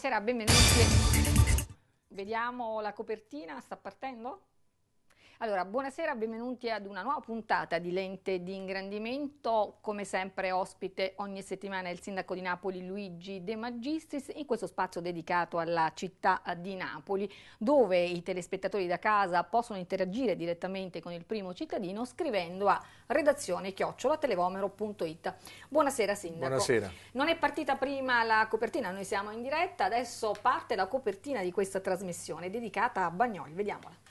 Buonasera, benvenuti. Vediamo la copertina, sta partendo? Allora, buonasera, benvenuti ad una nuova puntata di Lente di Ingrandimento. Come sempre ospite ogni settimana il sindaco di Napoli Luigi De Magistris in questo spazio dedicato alla città di Napoli, dove i telespettatori da casa possono interagire direttamente con il primo cittadino scrivendo a redazione chiocciolateledomero.it. Buonasera sindaco. Buonasera. Non è partita prima la copertina, noi siamo in diretta, adesso parte la copertina di questa trasmissione dedicata a Bagnoli, vediamola.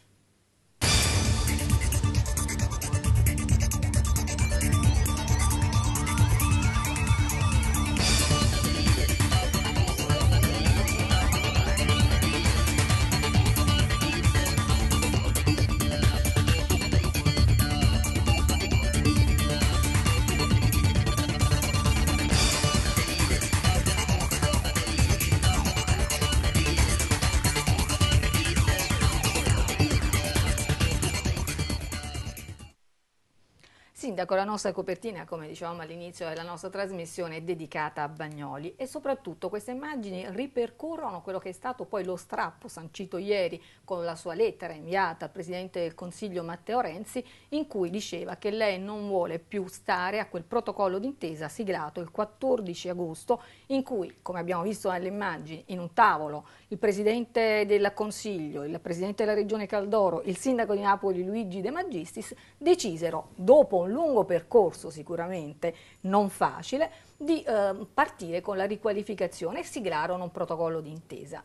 Sindaco, la nostra copertina, come dicevamo all'inizio della nostra trasmissione, è dedicata a Bagnoli e soprattutto queste immagini ripercorrono quello che è stato poi lo strappo sancito ieri con la sua lettera inviata al Presidente del Consiglio Matteo Renzi in cui diceva che lei non vuole più stare a quel protocollo d'intesa siglato il 14 agosto in cui, come abbiamo visto nelle immagini, in un tavolo il Presidente del Consiglio, il Presidente della Regione Caldoro, il Sindaco di Napoli Luigi De Magistris decisero dopo un lungo percorso sicuramente non facile, di eh, partire con la riqualificazione e siglarono un protocollo d'intesa.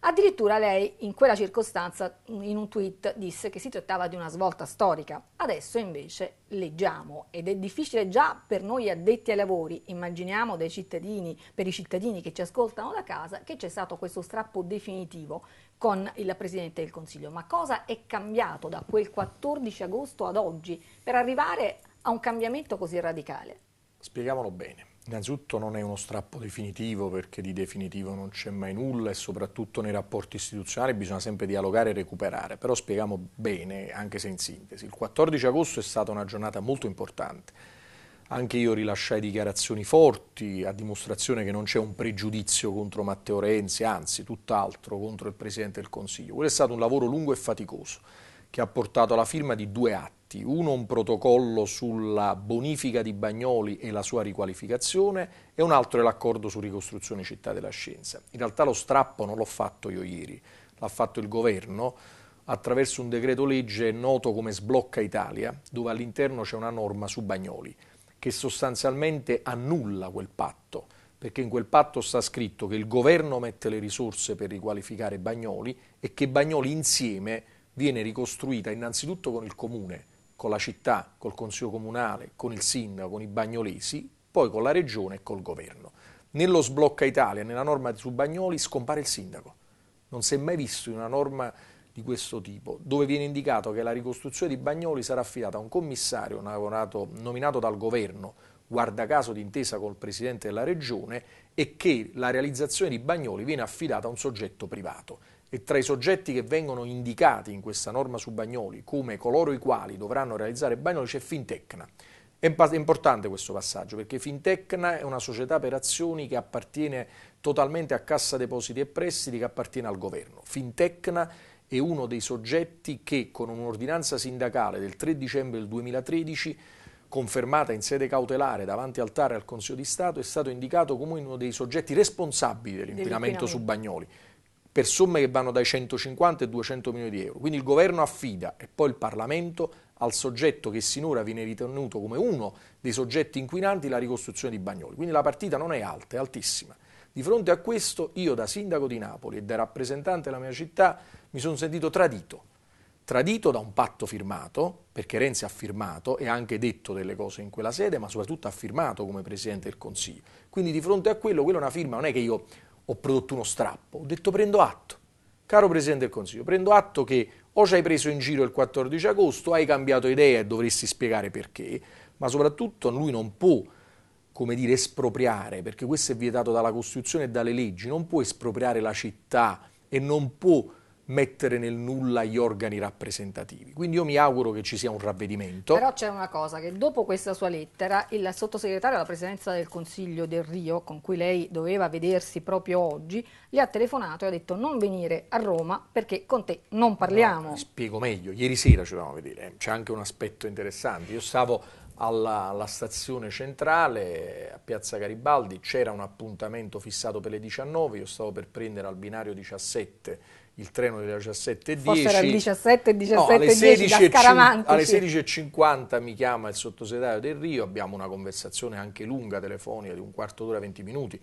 Addirittura lei in quella circostanza in un tweet disse che si trattava di una svolta storica. Adesso invece leggiamo ed è difficile già per noi addetti ai lavori, immaginiamo dei cittadini, per i cittadini che ci ascoltano da casa, che c'è stato questo strappo definitivo con il Presidente del Consiglio. Ma cosa è cambiato da quel 14 agosto ad oggi per arrivare a un cambiamento così radicale? Spieghiamolo bene. Innanzitutto non è uno strappo definitivo perché di definitivo non c'è mai nulla e soprattutto nei rapporti istituzionali bisogna sempre dialogare e recuperare, però spieghiamo bene anche se in sintesi. Il 14 agosto è stata una giornata molto importante, anche io rilasciai dichiarazioni forti a dimostrazione che non c'è un pregiudizio contro Matteo Renzi, anzi tutt'altro contro il Presidente del Consiglio. Quello è stato un lavoro lungo e faticoso che ha portato alla firma di due atti atti, uno un protocollo sulla bonifica di Bagnoli e la sua riqualificazione e un altro è l'accordo su ricostruzione città della scienza. In realtà lo strappo non l'ho fatto io ieri, l'ha fatto il governo attraverso un decreto legge noto come Sblocca Italia, dove all'interno c'è una norma su Bagnoli che sostanzialmente annulla quel patto, perché in quel patto sta scritto che il governo mette le risorse per riqualificare Bagnoli e che Bagnoli insieme viene ricostruita innanzitutto con il comune, con la città, col Consiglio Comunale, con il Sindaco, con i bagnolesi, poi con la Regione e col Governo. Nello sblocca Italia, nella norma su Bagnoli, scompare il Sindaco. Non si è mai visto in una norma di questo tipo, dove viene indicato che la ricostruzione di Bagnoli sarà affidata a un commissario nominato, nominato dal Governo, guarda caso d'intesa col Presidente della Regione, e che la realizzazione di Bagnoli viene affidata a un soggetto privato e tra i soggetti che vengono indicati in questa norma su Bagnoli come coloro i quali dovranno realizzare Bagnoli c'è Fintecna. È importante questo passaggio perché Fintecna è una società per azioni che appartiene totalmente a Cassa Depositi e Prestiti, che appartiene al governo. Fintecna è uno dei soggetti che con un'ordinanza sindacale del 3 dicembre del 2013 confermata in sede cautelare davanti al TAR e al Consiglio di Stato, è stato indicato come uno dei soggetti responsabili dell'inquinamento su Bagnoli per somme che vanno dai 150 ai 200 milioni di euro. Quindi il governo affida e poi il Parlamento al soggetto che sinora viene ritenuto come uno dei soggetti inquinanti la ricostruzione di Bagnoli. Quindi la partita non è alta, è altissima. Di fronte a questo io da sindaco di Napoli e da rappresentante della mia città mi sono sentito tradito. Tradito da un patto firmato, perché Renzi ha firmato e ha anche detto delle cose in quella sede, ma soprattutto ha firmato come Presidente del Consiglio. Quindi di fronte a quello, quella è una firma, non è che io ho prodotto uno strappo, ho detto prendo atto. Caro Presidente del Consiglio, prendo atto che o ci hai preso in giro il 14 agosto, hai cambiato idea e dovresti spiegare perché, ma soprattutto lui non può, come dire, espropriare, perché questo è vietato dalla Costituzione e dalle leggi, non può espropriare la città e non può mettere nel nulla gli organi rappresentativi. Quindi io mi auguro che ci sia un ravvedimento. Però c'è una cosa, che dopo questa sua lettera il sottosegretario alla presidenza del Consiglio del Rio, con cui lei doveva vedersi proprio oggi, gli ha telefonato e ha detto non venire a Roma perché con te non parliamo. No, eh, spiego meglio, ieri sera ci dovevamo vedere, eh, c'è anche un aspetto interessante. Io stavo alla, alla stazione centrale, a Piazza Garibaldi, c'era un appuntamento fissato per le 19, io stavo per prendere al binario 17 il treno delle 17.10. Forse era 17, 17 no, alle 16.50 mi chiama il sottosegretario Del Rio, abbiamo una conversazione anche lunga telefonica di un quarto d'ora, 20 minuti,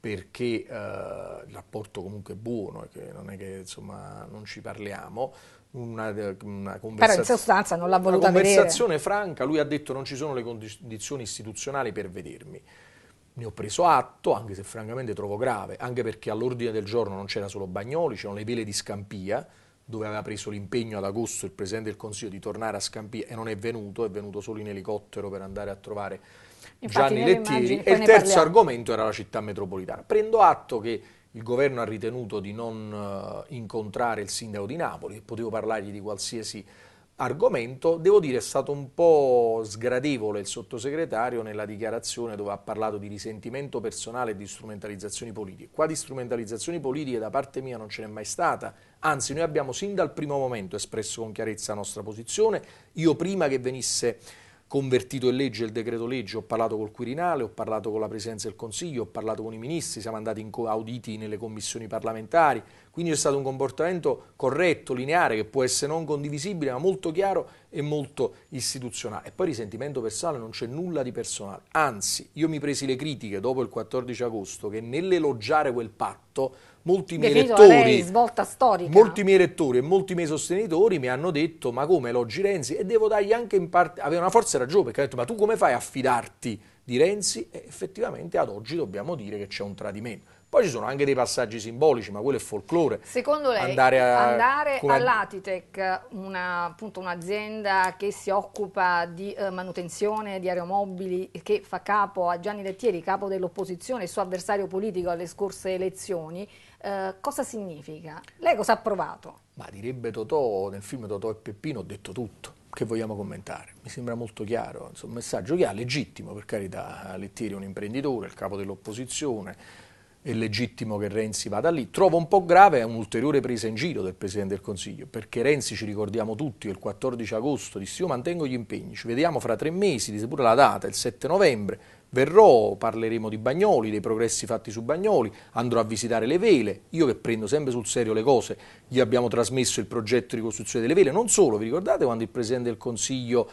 perché eh, il rapporto comunque è buono, non è che insomma, non ci parliamo, una, eh, una, conversaz una conversazione vedere. franca, lui ha detto non ci sono le condizioni istituzionali per vedermi ne ho preso atto, anche se francamente trovo grave, anche perché all'ordine del giorno non c'era solo Bagnoli, c'erano le vele di Scampia, dove aveva preso l'impegno ad agosto il Presidente del Consiglio di tornare a Scampia e non è venuto, è venuto solo in elicottero per andare a trovare Infatti, Gianni Lettieri. e il terzo parliamo. argomento era la città metropolitana. Prendo atto che il governo ha ritenuto di non eh, incontrare il sindaco di Napoli, potevo parlargli di qualsiasi argomento. Devo dire è stato un po' sgradevole il sottosegretario nella dichiarazione dove ha parlato di risentimento personale e di strumentalizzazioni politiche. Qua di strumentalizzazioni politiche da parte mia non ce n'è mai stata, anzi noi abbiamo sin dal primo momento espresso con chiarezza la nostra posizione. Io prima che venisse convertito in legge il decreto legge, ho parlato col Quirinale, ho parlato con la Presidenza del Consiglio, ho parlato con i ministri, siamo andati in, auditi nelle commissioni parlamentari, quindi c'è stato un comportamento corretto, lineare, che può essere non condivisibile ma molto chiaro e molto istituzionale. E poi risentimento personale non c'è nulla di personale. Anzi, io mi presi le critiche dopo il 14 agosto che nell'elogiare quel patto molti miei, elettori, molti miei elettori e molti miei sostenitori mi hanno detto ma come elogi Renzi e devo dargli anche in parte aveva una forza ragione perché ha detto ma tu come fai a fidarti di Renzi e effettivamente ad oggi dobbiamo dire che c'è un tradimento poi ci sono anche dei passaggi simbolici, ma quello è folklore. Secondo lei, andare, a, andare una... all'Atitec, un'azienda che si occupa di eh, manutenzione di aeromobili, che fa capo a Gianni Lettieri, capo dell'opposizione, il suo avversario politico alle scorse elezioni, eh, cosa significa? Lei cosa ha provato? Ma direbbe Totò, nel film Totò e Peppino ho detto tutto che vogliamo commentare. Mi sembra molto chiaro, Insomma, un messaggio chiaro, legittimo, per carità, Lettieri è un imprenditore, il capo dell'opposizione, è legittimo che Renzi vada lì. Trovo un po' grave un'ulteriore presa in giro del Presidente del Consiglio, perché Renzi, ci ricordiamo tutti, il 14 agosto disse io mantengo gli impegni, ci vediamo fra tre mesi, disse pure la data, il 7 novembre, verrò, parleremo di Bagnoli, dei progressi fatti su Bagnoli, andrò a visitare le vele, io che prendo sempre sul serio le cose, gli abbiamo trasmesso il progetto di costruzione delle vele, non solo, vi ricordate quando il Presidente del Consiglio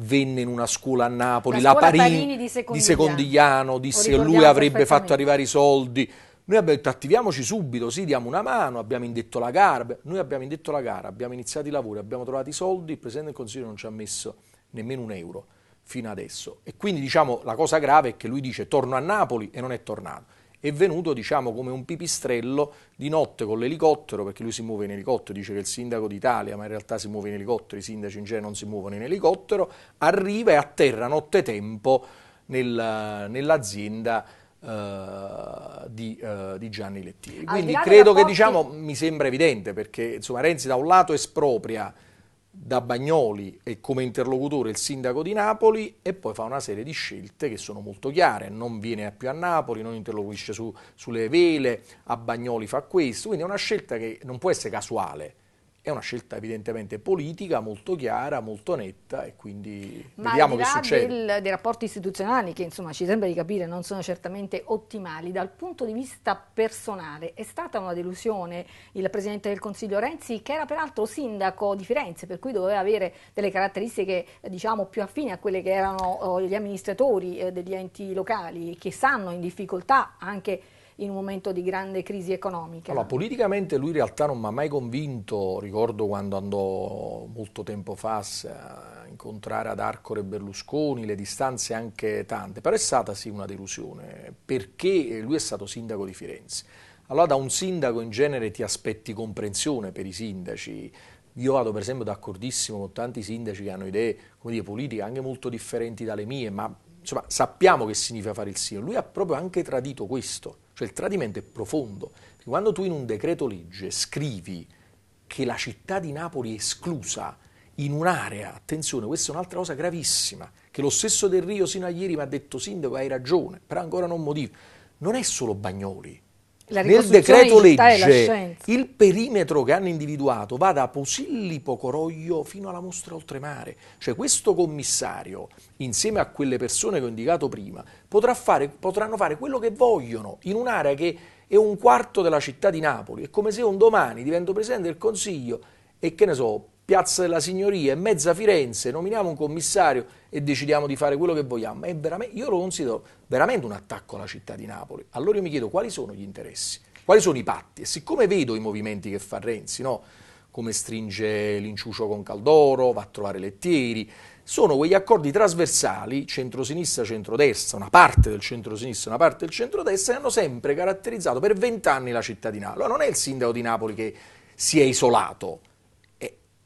venne in una scuola a Napoli, la, la Parini, Parini, di Secondigliano, di Secondigliano disse che lui avrebbe fatto arrivare i soldi. Noi abbiamo detto attiviamoci subito, sì, diamo una mano, abbiamo indetto la gara, noi abbiamo indetto la gara, abbiamo iniziato i lavori, abbiamo trovato i soldi, il Presidente del Consiglio non ci ha messo nemmeno un euro fino adesso. E quindi diciamo la cosa grave è che lui dice torno a Napoli e non è tornato è venuto diciamo, come un pipistrello di notte con l'elicottero, perché lui si muove in elicottero, dice che è il sindaco d'Italia, ma in realtà si muove in elicottero, i sindaci in genere non si muovono in elicottero, arriva e atterra nottetempo nel, nell'azienda Uh, di, uh, di, Gianni Lettieri. Quindi credo rapporti... che diciamo, mi sembra evidente perché insomma, Renzi da un lato espropria da Bagnoli e come interlocutore il sindaco di Napoli e poi fa una serie di scelte che sono molto chiare, non viene più a Napoli, non interloquisce su, sulle vele, a Bagnoli fa questo, quindi è una scelta che non può essere casuale, è una scelta evidentemente politica, molto chiara, molto netta e quindi Ma vediamo che succede. Ma Del, dei rapporti istituzionali che insomma ci sembra di capire non sono certamente ottimali, dal punto di vista personale è stata una delusione il Presidente del Consiglio Renzi che era peraltro sindaco di Firenze per cui doveva avere delle caratteristiche diciamo più affine a quelle che erano oh, gli amministratori eh, degli enti locali che sanno in difficoltà anche in un momento di grande crisi economica. Allora, politicamente lui in realtà non mi ha mai convinto, ricordo quando andò molto tempo fa a incontrare ad Arcore e Berlusconi, le distanze anche tante, però è stata sì una delusione, perché lui è stato sindaco di Firenze. Allora da un sindaco in genere ti aspetti comprensione per i sindaci, io vado per esempio d'accordissimo con tanti sindaci che hanno idee dire, politiche anche molto differenti dalle mie, ma insomma, sappiamo che significa fare il sindaco. Lui ha proprio anche tradito questo. Cioè il tradimento è profondo. Quando tu in un decreto legge scrivi che la città di Napoli è esclusa in un'area, attenzione, questa è un'altra cosa gravissima, che lo stesso Del Rio sino a ieri mi ha detto sindaco hai ragione, però ancora non motivo. Non è solo Bagnoli, nel decreto legge il perimetro che hanno individuato va da Posillipo Coroglio fino alla mostra oltremare, cioè questo commissario insieme a quelle persone che ho indicato prima fare, potranno fare quello che vogliono in un'area che è un quarto della città di Napoli, è come se un domani divento presidente del Consiglio e che ne so, Piazza della Signoria, è mezza Firenze, nominiamo un commissario e decidiamo di fare quello che vogliamo. io lo considero veramente un attacco alla città di Napoli. Allora io mi chiedo quali sono gli interessi, quali sono i patti. E siccome vedo i movimenti che fa Renzi, no? come stringe l'inciucio con Caldoro, va a trovare Lettieri, sono quegli accordi trasversali, centrosinistra-centrodestra, una parte del centrosinistra, una parte del centrodestra, che hanno sempre caratterizzato per vent'anni la città di Napoli. Allora non è il sindaco di Napoli che si è isolato,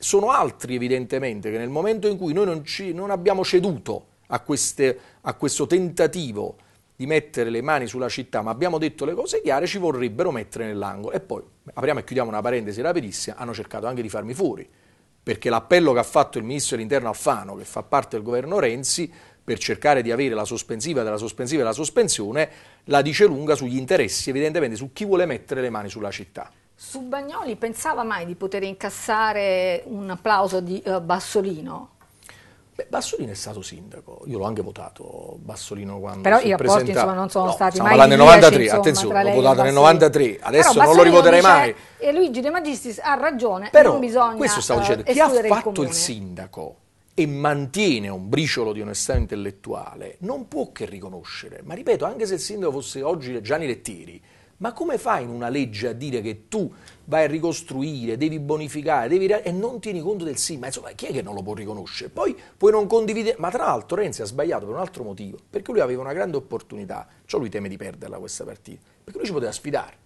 sono altri evidentemente che nel momento in cui noi non, ci, non abbiamo ceduto a, queste, a questo tentativo di mettere le mani sulla città, ma abbiamo detto le cose chiare, ci vorrebbero mettere nell'angolo. E poi, apriamo e chiudiamo una parentesi rapidissima, hanno cercato anche di farmi fuori, perché l'appello che ha fatto il ministro dell'interno Alfano, che fa parte del governo Renzi, per cercare di avere la sospensiva della sospensiva della sospensione, la dice lunga sugli interessi, evidentemente su chi vuole mettere le mani sulla città. Su Bagnoli pensava mai di poter incassare un applauso di uh, Bassolino? Beh, Bassolino è stato sindaco, io l'ho anche votato Bassolino quando Però i rapporti insomma, non sono no, stati mai nel 93, insomma, attenzione, l'ho votato nel 93, adesso non lo rivoterei dice, mai. E Luigi De Magistris ha ragione, Però, non bisogna questo stavo dicendo, uh, chi ha fatto il, il sindaco e mantiene un briciolo di onestà intellettuale non può che riconoscere, ma ripeto, anche se il sindaco fosse oggi Gianni Lettieri, ma come fai in una legge a dire che tu vai a ricostruire, devi bonificare, devi e non tieni conto del sì, ma insomma chi è che non lo può riconoscere? Poi puoi non condividere, ma tra l'altro Renzi ha sbagliato per un altro motivo, perché lui aveva una grande opportunità, cioè lui teme di perderla questa partita, perché lui ci poteva sfidare.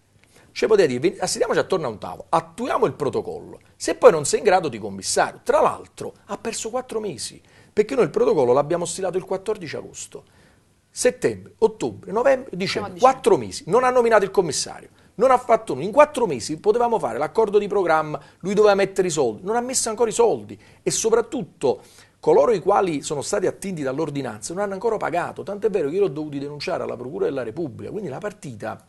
Cioè poteva dire, assediamoci attorno a un tavolo, attuiamo il protocollo, se poi non sei in grado di commissario. Tra l'altro ha perso quattro mesi, perché noi il protocollo l'abbiamo stilato il 14 agosto settembre, ottobre, novembre, dicembre, quattro mesi, non ha nominato il commissario, non ha fatto nulla, in quattro mesi potevamo fare l'accordo di programma, lui doveva mettere i soldi, non ha messo ancora i soldi e soprattutto coloro i quali sono stati attinti dall'ordinanza non hanno ancora pagato, tant'è vero che io l'ho dovuto denunciare alla Procura della Repubblica, quindi la partita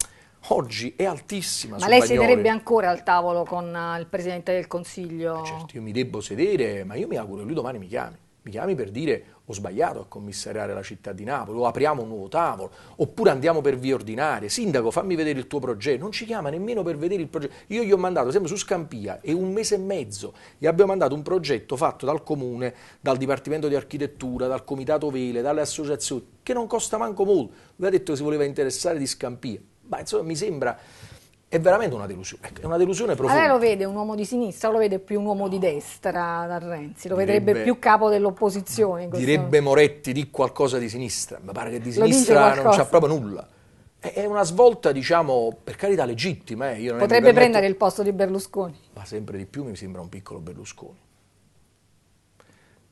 oggi è altissima. Ma lei Bagnoli. siederebbe ancora al tavolo con eh, il Presidente del Consiglio? Eh, certo, io mi debbo sedere, ma io mi auguro che lui domani mi chiami. Mi chiami per dire ho sbagliato a commissariare la città di Napoli, o apriamo un nuovo tavolo, oppure andiamo per via ordinaria, sindaco fammi vedere il tuo progetto, non ci chiama nemmeno per vedere il progetto. Io gli ho mandato, sempre su Scampia, e un mese e mezzo, gli abbiamo mandato un progetto fatto dal comune, dal Dipartimento di Architettura, dal Comitato Vele, dalle associazioni, che non costa manco molto. Lui ha detto che si voleva interessare di Scampia. Ma insomma mi sembra è veramente una delusione, ecco, è una delusione profonda. Allora lo vede un uomo di sinistra, o lo vede più un uomo no. di destra da Renzi, lo direbbe, vedrebbe più capo dell'opposizione. Direbbe questo... Moretti di qualcosa di sinistra, mi pare che di sinistra non c'ha proprio nulla. È una svolta, diciamo, per carità legittima. Eh. Potrebbe permetto... prendere il posto di Berlusconi. Ma sempre di più mi sembra un piccolo Berlusconi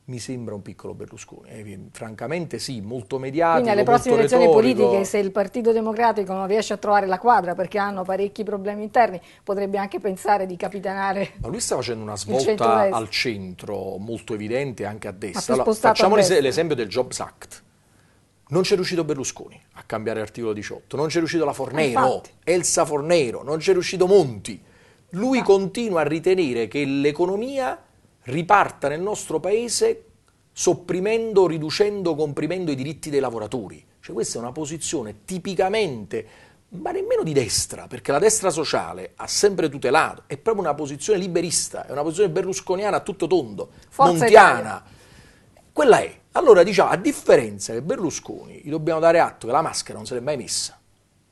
mi sembra un piccolo Berlusconi. Eh, francamente sì, molto mediatico. Quindi alle prossime elezioni retorico. politiche, se il Partito Democratico non riesce a trovare la quadra perché hanno parecchi problemi interni, potrebbe anche pensare di capitanare. Ma lui sta facendo una svolta al centro molto evidente anche a destra. Allora, facciamo l'esempio del Jobs Act. Non c'è riuscito Berlusconi a cambiare l'articolo 18, non c'è riuscito la Fornero, Infatti. Elsa Fornero, non c'è riuscito Monti. Lui ah. continua a ritenere che l'economia riparta nel nostro paese sopprimendo, riducendo, comprimendo i diritti dei lavoratori. Cioè questa è una posizione tipicamente, ma nemmeno di destra, perché la destra sociale ha sempre tutelato, è proprio una posizione liberista, è una posizione berlusconiana a tutto tondo, Forza montiana. Italia. Quella è. Allora diciamo, a differenza che Berlusconi, gli dobbiamo dare atto che la maschera non se l'è mai messa.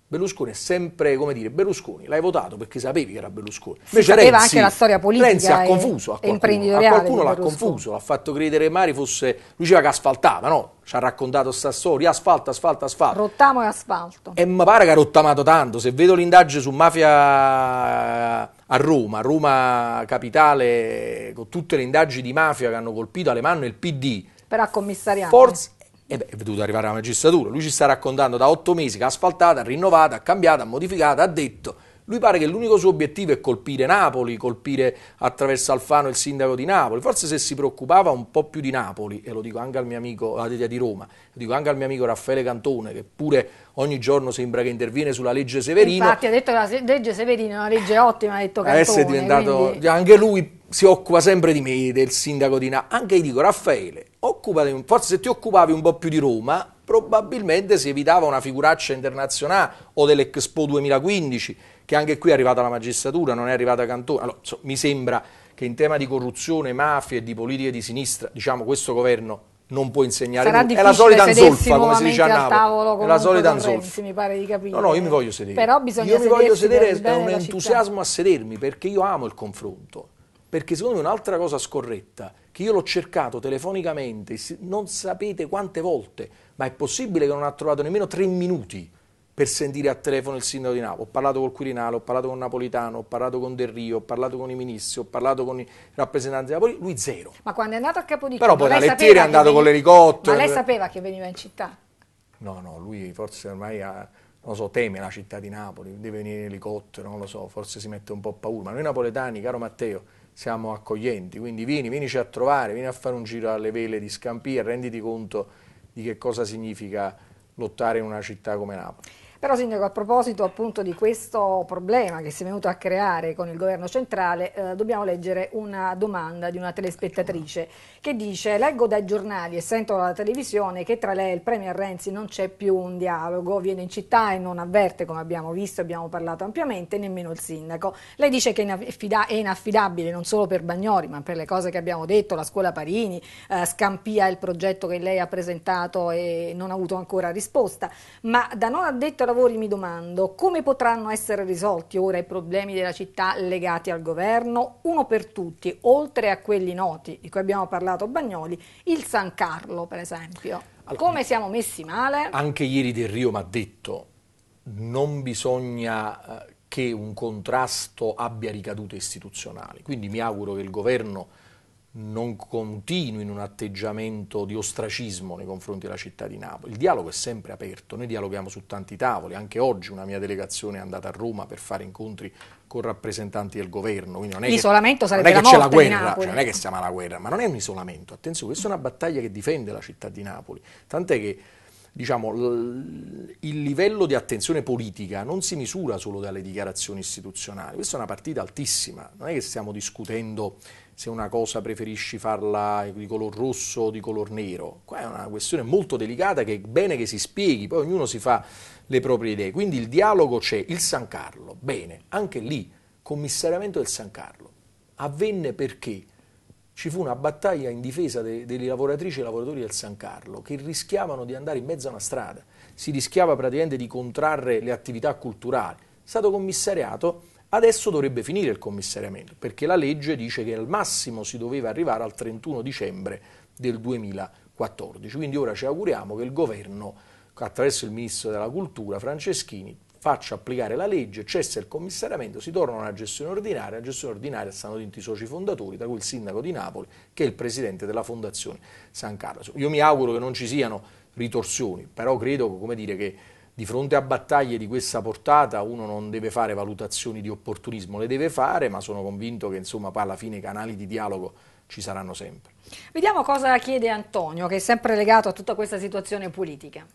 Berlusconi è sempre, come dire, Berlusconi, l'hai votato perché sapevi che era Berlusconi. Invece si sapeva Renzi, anche la storia politica Renzi ha confuso a qualcuno, a qualcuno l'ha confuso, l'ha fatto credere Mari fosse, lui diceva che asfaltava, no? Ci ha raccontato questa storia, asfalto, asfalto, asfalto. Rottamo e asfalto. E mi pare che ha rottamato tanto, se vedo l'indagine su mafia eh, a Roma, Roma capitale, con tutte le indagini di mafia che hanno colpito Alemanno e il PD. Però a commissariato. E beh, è venuto arrivare alla magistratura. Lui ci sta raccontando da otto mesi che ha asfaltato, ha rinnovato, ha cambiato, ha modificato, ha detto. Lui pare che l'unico suo obiettivo è colpire Napoli, colpire attraverso Alfano il sindaco di Napoli. Forse se si preoccupava un po' più di Napoli, e lo dico anche al mio amico eh, di Roma, lo dico anche al mio amico Raffaele Cantone, che pure ogni giorno sembra che interviene sulla legge Severino. Infatti ha detto che la legge Severino è una legge ottima, ha detto eh, Cantone. Adesso è diventato quindi... anche lui si occupa sempre di me, del sindaco di Napoli. Anche io dico, Raffaele, occupati, forse se ti occupavi un po' più di Roma, probabilmente si evitava una figuraccia internazionale o dell'Expo 2015, che anche qui è arrivata la magistratura, non è arrivata Cantone. Allora, so, mi sembra che in tema di corruzione, mafia e di politiche di sinistra, diciamo, questo governo non può insegnare Sarà nulla. È la solita anzolfa, come si dice a Napoli. è la solita anzolfa. Mi pare di capire. No, no, io mi voglio sedere. Però bisogna io mi voglio sedere, è un entusiasmo città. a sedermi perché io amo il confronto perché secondo me un'altra cosa scorretta, che io l'ho cercato telefonicamente, non sapete quante volte, ma è possibile che non ha trovato nemmeno tre minuti per sentire a telefono il sindaco di Napoli. Ho parlato col Quirinale, ho parlato con Napolitano, ho parlato con Del Rio, ho parlato con i ministri, ho parlato con i rappresentanti di Napoli, lui zero. Ma quando è andato a Capodichino... Però poi da lettiera è andato veniva, con l'elicottero... Ma lei sapeva che veniva in città? No, no, lui forse ormai ha non so, teme la città di Napoli, deve venire in elicottero, non lo so, forse si mette un po' paura, ma noi napoletani, caro Matteo, siamo accoglienti, quindi vieni, vienici a trovare, vieni a fare un giro alle vele di Scampia, e renditi conto di che cosa significa lottare in una città come Napoli. Però Sindaco, a proposito appunto di questo problema che si è venuto a creare con il governo centrale, eh, dobbiamo leggere una domanda di una telespettatrice che dice leggo dai giornali e sento dalla televisione che tra lei e il Premier Renzi non c'è più un dialogo, viene in città e non avverte come abbiamo visto, e abbiamo parlato ampiamente, nemmeno il Sindaco. Lei dice che è inaffidabile non solo per Bagnori ma per le cose che abbiamo detto, la scuola Parini, eh, scampia il progetto che lei ha presentato e non ha avuto ancora risposta, ma da non addetto lavori mi domando come potranno essere risolti ora i problemi della città legati al governo? Uno per tutti, oltre a quelli noti di cui abbiamo parlato Bagnoli, il San Carlo per esempio. Allora, come siamo messi male? Anche ieri Del Rio mi ha detto non bisogna eh, che un contrasto abbia ricadute istituzionali, quindi mi auguro che il governo non continui in un atteggiamento di ostracismo nei confronti della città di Napoli. Il dialogo è sempre aperto, noi dialoghiamo su tanti tavoli, anche oggi una mia delegazione è andata a Roma per fare incontri con rappresentanti del governo, quindi non è L'isolamento che, non è che c'è la guerra, cioè non è che siamo alla guerra, ma non è un isolamento, attenzione, questa è una battaglia che difende la città di Napoli, tant'è che diciamo, il livello di attenzione politica non si misura solo dalle dichiarazioni istituzionali, questa è una partita altissima, non è che stiamo discutendo se una cosa preferisci farla di color rosso o di color nero. Qua è una questione molto delicata che è bene che si spieghi, poi ognuno si fa le proprie idee. Quindi il dialogo c'è, il San Carlo, bene, anche lì, commissariamento del San Carlo. Avvenne perché? ci fu una battaglia in difesa de, delle lavoratrici e lavoratori del San Carlo che rischiavano di andare in mezzo a una strada, si rischiava praticamente di contrarre le attività culturali. È stato commissariato Adesso dovrebbe finire il commissariamento, perché la legge dice che al massimo si doveva arrivare al 31 dicembre del 2014. Quindi ora ci auguriamo che il governo, attraverso il ministro della Cultura Franceschini, faccia applicare la legge, cessa il commissariamento, si torna a una gestione ordinaria, la gestione ordinaria stanno dentro i soci fondatori, tra cui il sindaco di Napoli, che è il presidente della Fondazione San Carlo. Io mi auguro che non ci siano ritorsioni, però credo dire, che di fronte a battaglie di questa portata uno non deve fare valutazioni di opportunismo, le deve fare, ma sono convinto che insomma, poi alla fine i canali di dialogo ci saranno sempre. Vediamo cosa chiede Antonio, che è sempre legato a tutta questa situazione politica.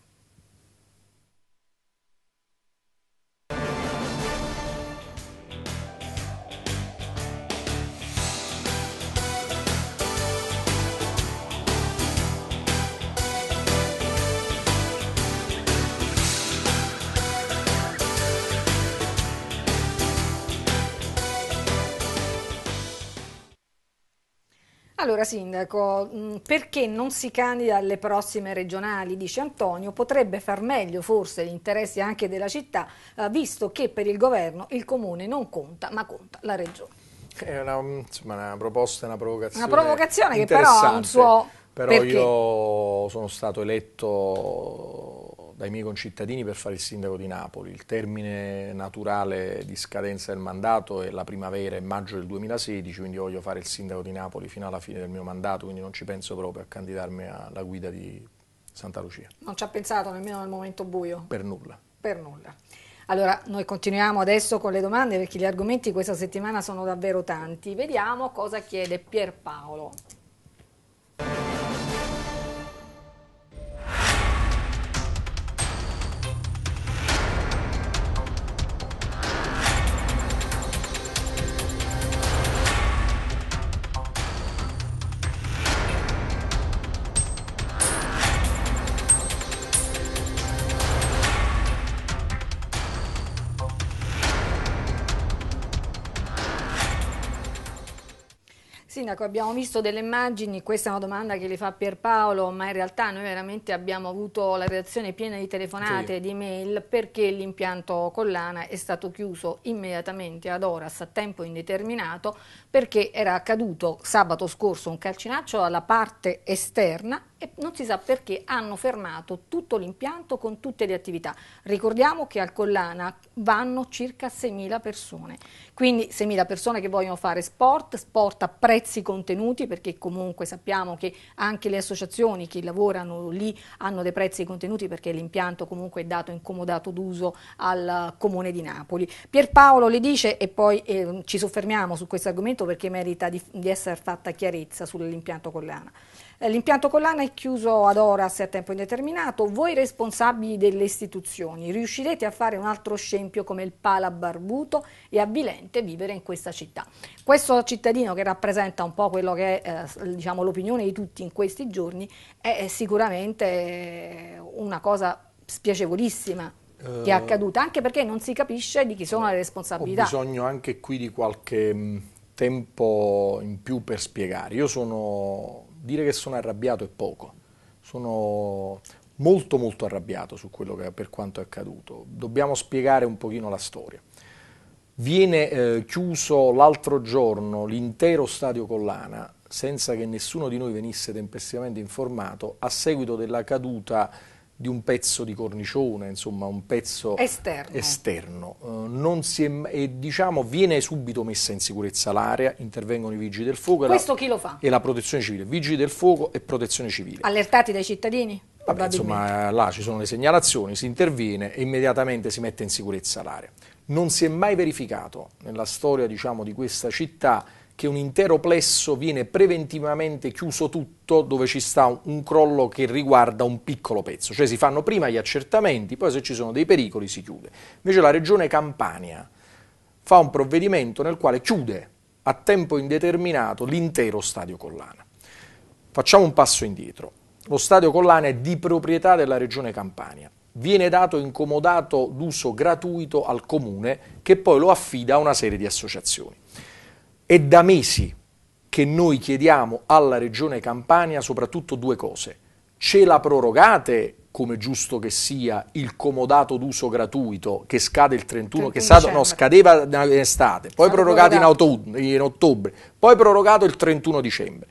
Allora Sindaco, mm, perché non si candida alle prossime regionali, dice Antonio, potrebbe far meglio forse gli interessi anche della città, eh, visto che per il governo il comune non conta, ma conta la regione. È una, mm, insomma, una proposta, una provocazione. Una provocazione che però ha un suo... Però perché? io sono stato eletto dai miei concittadini per fare il sindaco di Napoli. Il termine naturale di scadenza del mandato è la primavera, è maggio del 2016, quindi voglio fare il sindaco di Napoli fino alla fine del mio mandato, quindi non ci penso proprio a candidarmi alla guida di Santa Lucia. Non ci ha pensato nemmeno nel momento buio? Per nulla. Per nulla. Allora, noi continuiamo adesso con le domande perché gli argomenti questa settimana sono davvero tanti. Vediamo cosa chiede Pierpaolo. Sindaco, abbiamo visto delle immagini, questa è una domanda che le fa Pierpaolo, ma in realtà noi veramente abbiamo avuto la reazione piena di telefonate, sì. di mail, perché l'impianto Collana è stato chiuso immediatamente ad Oras a tempo indeterminato, perché era accaduto sabato scorso un calcinaccio alla parte esterna e non si sa perché hanno fermato tutto l'impianto con tutte le attività. Ricordiamo che al Collana vanno circa 6.000 persone quindi 6.000 persone che vogliono fare sport, sport a prezzi contenuti perché comunque sappiamo che anche le associazioni che lavorano lì hanno dei prezzi contenuti perché l'impianto comunque è dato in comodato d'uso al Comune di Napoli. Pierpaolo le dice e poi eh, ci soffermiamo su questo argomento perché merita di, di essere fatta chiarezza sull'impianto Collana. Eh, l'impianto collana è chiuso ad Oras a tempo indeterminato. Voi responsabili delle istituzioni riuscirete a fare un altro scempio come il pala barbuto e a avvilente vivere in questa città. Questo cittadino che rappresenta un po' quello che è eh, diciamo, l'opinione di tutti in questi giorni è sicuramente eh, una cosa spiacevolissima che è eh, accaduta, anche perché non si capisce di chi sono le responsabilità. Ho bisogno anche qui di qualche mm, tempo in più per spiegare. Io sono dire che sono arrabbiato è poco, sono molto molto arrabbiato su quello che, per quanto è accaduto. Dobbiamo spiegare un pochino la storia. Viene eh, chiuso l'altro giorno l'intero stadio Collana senza che nessuno di noi venisse tempestivamente informato a seguito della caduta di un pezzo di cornicione, insomma un pezzo esterno, esterno. Uh, non si è, e diciamo viene subito messa in sicurezza l'area, intervengono i vigili del fuoco Questo e, la, chi lo fa? e la protezione civile, vigili del fuoco e protezione civile. Allertati dai cittadini? Vabbè, insomma là ci sono le segnalazioni, si interviene e immediatamente si mette in sicurezza l'area. Non si è mai verificato nella storia diciamo, di questa città che un intero plesso viene preventivamente chiuso tutto dove ci sta un crollo che riguarda un piccolo pezzo, cioè si fanno prima gli accertamenti, poi se ci sono dei pericoli si chiude. Invece la regione Campania fa un provvedimento nel quale chiude a tempo indeterminato l'intero stadio Collana. Facciamo un passo indietro. Lo stadio Collana è di proprietà della regione Campania. Viene dato incomodato d'uso gratuito al comune che poi lo affida a una serie di associazioni. È da mesi che noi chiediamo alla Regione Campania soprattutto due cose. Ce la prorogate, come giusto che sia, il comodato d'uso gratuito che scade il 31, 31 che stato, no, scadeva in estate, poi Hanno prorogato, In, auto, in ottobre, poi prorogato il 31 dicembre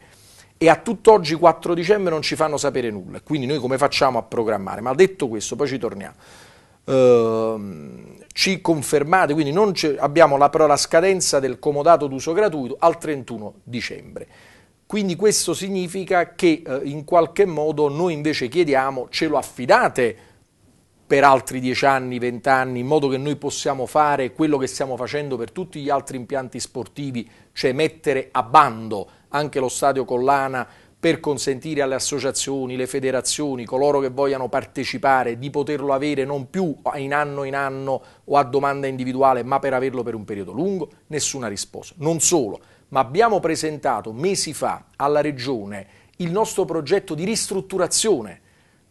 e a tutt'oggi 4 dicembre non ci fanno sapere nulla, quindi noi come facciamo a programmare? Ma detto questo, poi ci torniamo. Ehm, ci confermate, quindi non abbiamo la, però la scadenza del comodato d'uso gratuito al 31 dicembre. Quindi questo significa che eh, in qualche modo noi invece chiediamo ce lo affidate per altri 10 anni, 20 anni, in modo che noi possiamo fare quello che stiamo facendo per tutti gli altri impianti sportivi, cioè mettere a bando anche lo stadio Collana per consentire alle associazioni, le federazioni, coloro che vogliano partecipare di poterlo avere non più in anno in anno o a domanda individuale, ma per averlo per un periodo lungo? Nessuna risposta. Non solo, ma abbiamo presentato mesi fa alla Regione il nostro progetto di ristrutturazione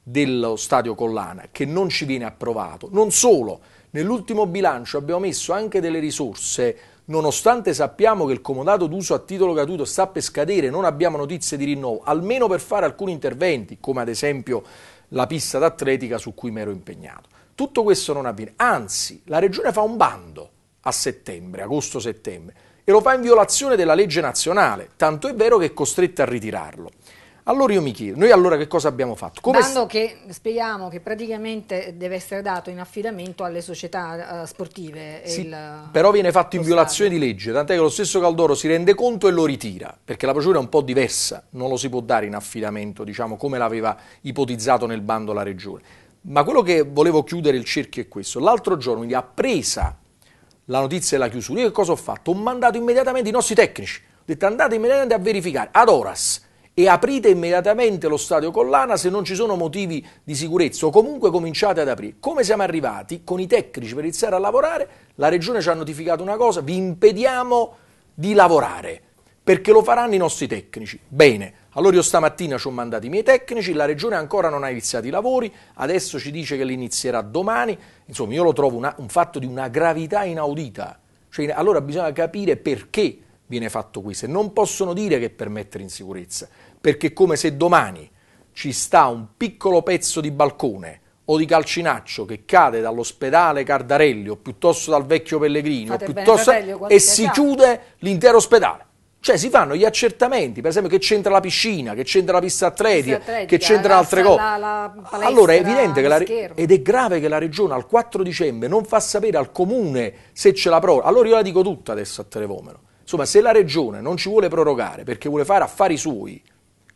dello stadio Collana che non ci viene approvato. Non solo, nell'ultimo bilancio abbiamo messo anche delle risorse nonostante sappiamo che il comodato d'uso a titolo caduto sta per scadere, non abbiamo notizie di rinnovo, almeno per fare alcuni interventi, come ad esempio la pista d'atletica su cui mi ero impegnato. Tutto questo non avviene, anzi la Regione fa un bando a settembre, agosto-settembre, e lo fa in violazione della legge nazionale, tanto è vero che è costretta a ritirarlo. Allora io mi chiedo, noi allora che cosa abbiamo fatto? Come Dando che, spieghiamo che praticamente deve essere dato in affidamento alle società uh, sportive. Sì, il, però viene fatto in violazione stadio. di legge, tant'è che lo stesso Caldoro si rende conto e lo ritira, perché la procedura è un po' diversa, non lo si può dare in affidamento, diciamo, come l'aveva ipotizzato nel bando la Regione. Ma quello che volevo chiudere il cerchio è questo. L'altro giorno, quindi appresa la notizia della chiusura, io che cosa ho fatto? Ho mandato immediatamente i nostri tecnici, ho detto andate immediatamente a verificare, ad horas, e aprite immediatamente lo stadio Collana se non ci sono motivi di sicurezza o comunque cominciate ad aprire. Come siamo arrivati con i tecnici per iniziare a lavorare? La regione ci ha notificato una cosa, vi impediamo di lavorare perché lo faranno i nostri tecnici. Bene, allora io stamattina ci ho mandato i miei tecnici, la regione ancora non ha iniziato i lavori, adesso ci dice che li inizierà domani, insomma io lo trovo una, un fatto di una gravità inaudita, cioè, allora bisogna capire perché viene fatto questo e non possono dire che per mettere in sicurezza perché è come se domani ci sta un piccolo pezzo di balcone o di calcinaccio che cade dall'ospedale Cardarelli o piuttosto dal vecchio Pellegrino piuttosto, fratello, e si esatto. chiude l'intero ospedale. Cioè si fanno gli accertamenti, per esempio che c'entra la piscina, che c'entra la pista atletica, atletica che c'entrano altre cose. allora è evidente che la, ed è grave che la regione al 4 dicembre non fa sapere al comune se ce la proroga. Allora io la dico tutta adesso a Televomero. Insomma, se la regione non ci vuole prorogare perché vuole fare affari suoi,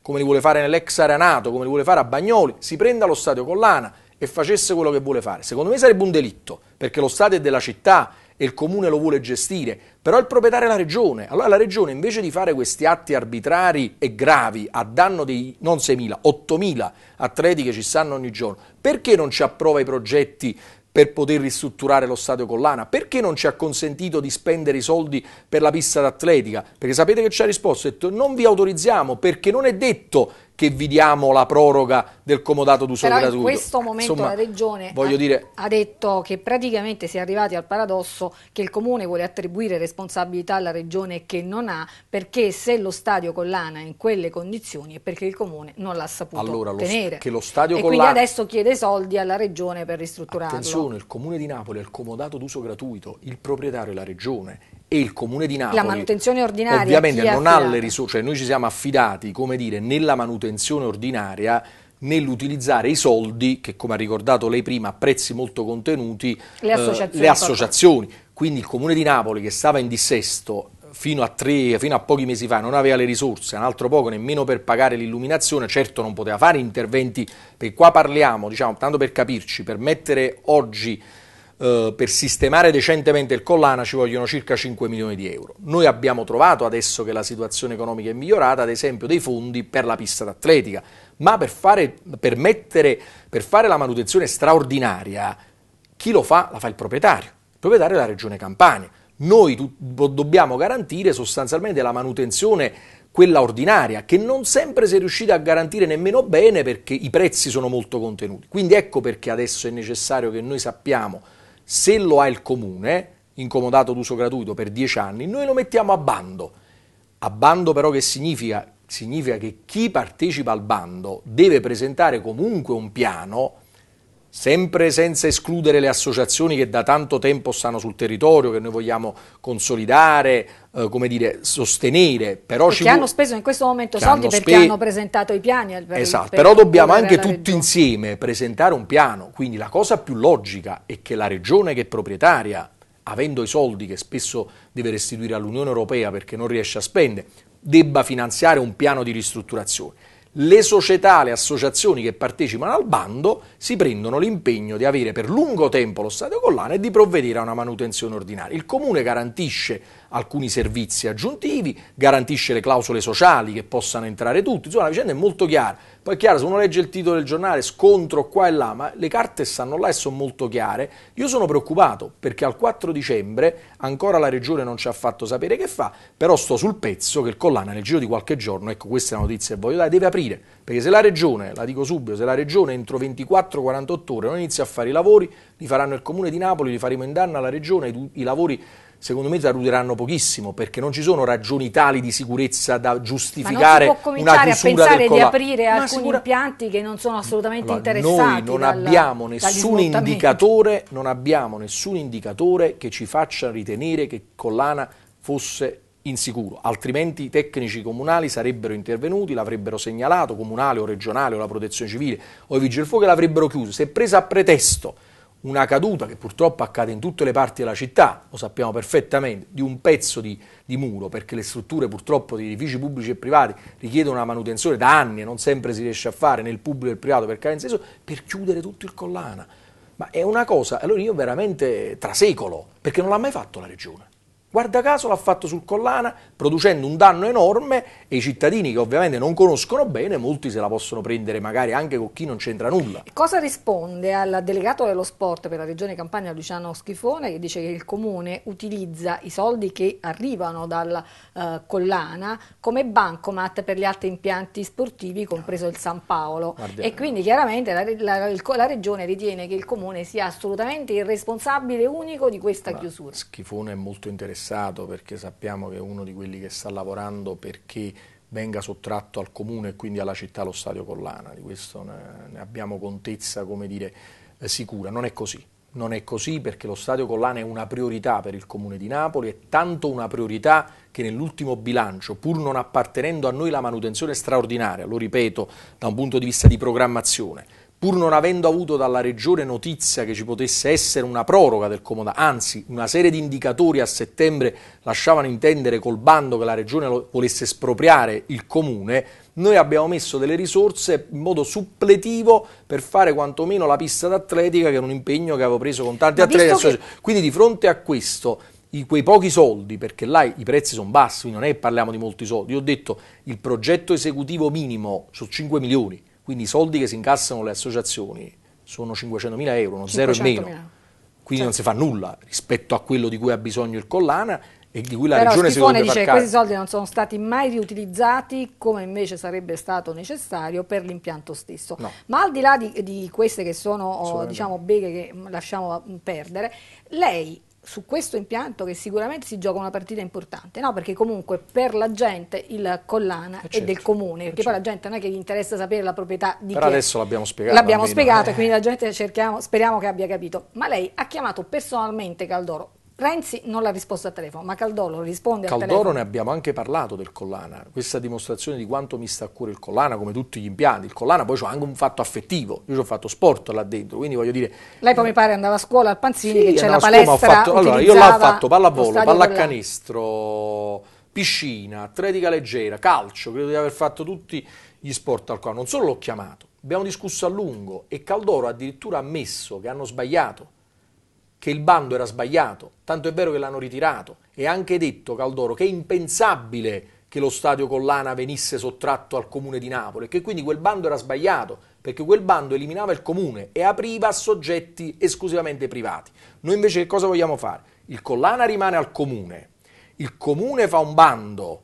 come li vuole fare nell'ex arenato, come li vuole fare a Bagnoli, si prenda lo stadio Collana e facesse quello che vuole fare. Secondo me sarebbe un delitto, perché lo stadio è della città e il comune lo vuole gestire, però il proprietario è la regione. Allora la regione invece di fare questi atti arbitrari e gravi a danno dei non 6.000, 8.000 atleti che ci stanno ogni giorno, perché non ci approva i progetti per poter ristrutturare lo stadio Collana? Perché non ci ha consentito di spendere i soldi per la pista d'atletica? Perché sapete che ci ha risposto, ha detto non vi autorizziamo perché non è detto che vi diamo la proroga del comodato d'uso Però gratuito. in questo momento Insomma, la Regione ha, dire... ha, detto che praticamente si è arrivati al paradosso che il Comune vuole attribuire responsabilità alla Regione che non ha, perché se lo stadio collana è in quelle condizioni è perché il Comune non l'ha saputo allora, tenere. Lo, e quindi adesso chiede soldi alla Regione per ristrutturarlo. Attenzione, il Comune di Napoli ha il comodato d'uso gratuito, il proprietario è la Regione e il Comune di Napoli. La manutenzione ordinaria. Ovviamente non ha le risorse, cioè noi ci siamo affidati, come dire, nella manutenzione ordinaria nell'utilizzare i soldi che, come ha ricordato lei prima, a prezzi molto contenuti, le associazioni. Eh, le associazioni. Quindi il Comune di Napoli, che stava in dissesto fino a, tre, fino a pochi mesi fa, non aveva le risorse, un altro poco nemmeno per pagare l'illuminazione, certo non poteva fare interventi, perché qua parliamo, diciamo, tanto per capirci, per mettere oggi eh, per sistemare decentemente il collana ci vogliono circa 5 milioni di euro. Noi abbiamo trovato, adesso che la situazione economica è migliorata, ad esempio dei fondi per la pista d'atletica, ma per fare, per mettere, per fare la manutenzione straordinaria chi lo fa? La fa il proprietario, il proprietario è la regione Campania. Noi dobbiamo garantire sostanzialmente la manutenzione quella ordinaria, che non sempre si è riuscita a garantire nemmeno bene perché i prezzi sono molto contenuti. Quindi ecco perché adesso è necessario che noi sappiamo se lo ha il comune, incomodato d'uso gratuito per 10 anni, noi lo mettiamo a bando. A bando però che significa? Significa che chi partecipa al bando deve presentare comunque un piano sempre senza escludere le associazioni che da tanto tempo stanno sul territorio, che noi vogliamo consolidare, eh, come dire, sostenere. Però che hanno speso in questo momento soldi hanno perché hanno presentato i piani. Eh, per esatto, per però dobbiamo anche tutti regione. insieme presentare un piano, quindi la cosa più logica è che la regione che è proprietaria, avendo i soldi che spesso deve restituire all'Unione Europea perché non riesce a spendere, debba finanziare un piano di ristrutturazione le società, le associazioni che partecipano al bando si prendono l'impegno di avere per lungo tempo lo stadio collana e di provvedere a una manutenzione ordinaria. Il comune garantisce alcuni servizi aggiuntivi, garantisce le clausole sociali che possano entrare tutti, insomma la vicenda è molto chiara. Poi è chiaro, se uno legge il titolo del giornale, scontro qua e là, ma le carte stanno là e sono molto chiare. Io sono preoccupato perché al 4 dicembre ancora la Regione non ci ha fatto sapere che fa, però sto sul pezzo che il Collana nel giro di qualche giorno, ecco questa è la notizia che voglio dare, deve aprire, perché se la Regione, la dico subito, se la Regione entro 24-48 ore non inizia a fare i lavori, li faranno il Comune di Napoli, li faremo in danno alla Regione, i lavori secondo me traduderanno pochissimo perché non ci sono ragioni tali di sicurezza da giustificare una chiusura del Ma non si può cominciare a pensare di aprire Ma alcuni sicura... impianti che non sono assolutamente allora, interessanti Noi non dal, abbiamo nessun indicatore, non abbiamo nessun indicatore che ci faccia ritenere che Collana fosse insicuro, altrimenti i tecnici comunali sarebbero intervenuti, l'avrebbero segnalato, comunale o regionale o la protezione civile o i vigili del fuoco e l'avrebbero chiuso. Se presa a pretesto una caduta che purtroppo accade in tutte le parti della città, lo sappiamo perfettamente, di un pezzo di, di muro, perché le strutture purtroppo di edifici pubblici e privati richiedono una manutenzione da anni e non sempre si riesce a fare nel pubblico e nel privato per carenza di per chiudere tutto il collana. Ma è una cosa, allora io veramente trasecolo, perché non l'ha mai fatto la regione guarda caso l'ha fatto sul collana producendo un danno enorme e i cittadini che ovviamente non conoscono bene, molti se la possono prendere magari anche con chi non c'entra nulla. Cosa risponde al delegato dello sport per la regione Campania Luciano Schifone che dice che il comune utilizza i soldi che arrivano dal eh, collana come bancomat per gli altri impianti sportivi compreso il San Paolo Guardiamo. e eh. quindi chiaramente la, la, la, regione ritiene che il comune sia assolutamente il responsabile unico di questa Guarda, chiusura. Schifone è molto interessante interessato perché sappiamo che è uno di quelli che sta lavorando perché venga sottratto al comune e quindi alla città lo stadio Collana, di questo ne abbiamo contezza dire, eh, sicura, non è così. Non è così perché lo stadio Collana è una priorità per il comune di Napoli, è tanto una priorità che nell'ultimo bilancio, pur non appartenendo a noi la manutenzione straordinaria, lo ripeto, da un punto di vista di programmazione, pur non avendo avuto dalla Regione notizia che ci potesse essere una proroga del comodato, anzi una serie di indicatori a settembre lasciavano intendere col bando che la Regione volesse espropriare il Comune, noi abbiamo messo delle risorse in modo suppletivo per fare quantomeno la pista d'atletica che era un impegno che avevo preso con tanti atleti. Che... Quindi di fronte a questo quei pochi soldi, perché là i prezzi sono bassi, quindi non è che parliamo di molti soldi, io ho detto il progetto esecutivo minimo su 5 milioni, quindi i soldi che si incassano le associazioni sono 500.000 euro, non 500 zero e meno. Quindi certo. non si fa nulla rispetto a quello di cui ha bisogno il Collana e di cui la Però Regione si dovrebbe dice che questi soldi non sono stati mai riutilizzati come invece sarebbe stato necessario per l'impianto stesso. No. Ma al di là di, di queste che sono oh, diciamo, beghe che lasciamo perdere, lei su questo impianto che sicuramente si gioca una partita importante, no? Perché comunque per la gente il collana è, eh, è del certo. comune, eh, perché certo. poi la certo. gente non è che gli interessa sapere la proprietà di Però chi adesso l'abbiamo spiegato. L'abbiamo spiegato eh. e quindi la gente cerchiamo, speriamo che abbia capito. Ma lei ha chiamato personalmente Caldoro, Renzi non l'ha risposto al telefono, ma Caldoro risponde Caldoro al telefono. Caldoro ne abbiamo anche parlato del Collana, questa dimostrazione di quanto mi sta a cuore il Collana, come tutti gli impianti. Il Collana poi c'è anche un fatto affettivo, io ci ho fatto sport là dentro, quindi voglio dire... Lei poi mi pare andava a scuola al Panzini, sì, che c'è la palestra, scuola, fatto, Allora, io l'ho fatto pallavolo, pallacanestro, piscina, atletica leggera, calcio, credo di aver fatto tutti gli sport al Collana. Non solo l'ho chiamato, abbiamo discusso a lungo e Caldoro addirittura ha ammesso che hanno sbagliato che il bando era sbagliato, tanto è vero che l'hanno ritirato e ha anche detto Caldoro che è impensabile che lo stadio Collana venisse sottratto al comune di Napoli e che quindi quel bando era sbagliato perché quel bando eliminava il comune e apriva a soggetti esclusivamente privati. Noi invece che cosa vogliamo fare? Il Collana rimane al comune, il comune fa un bando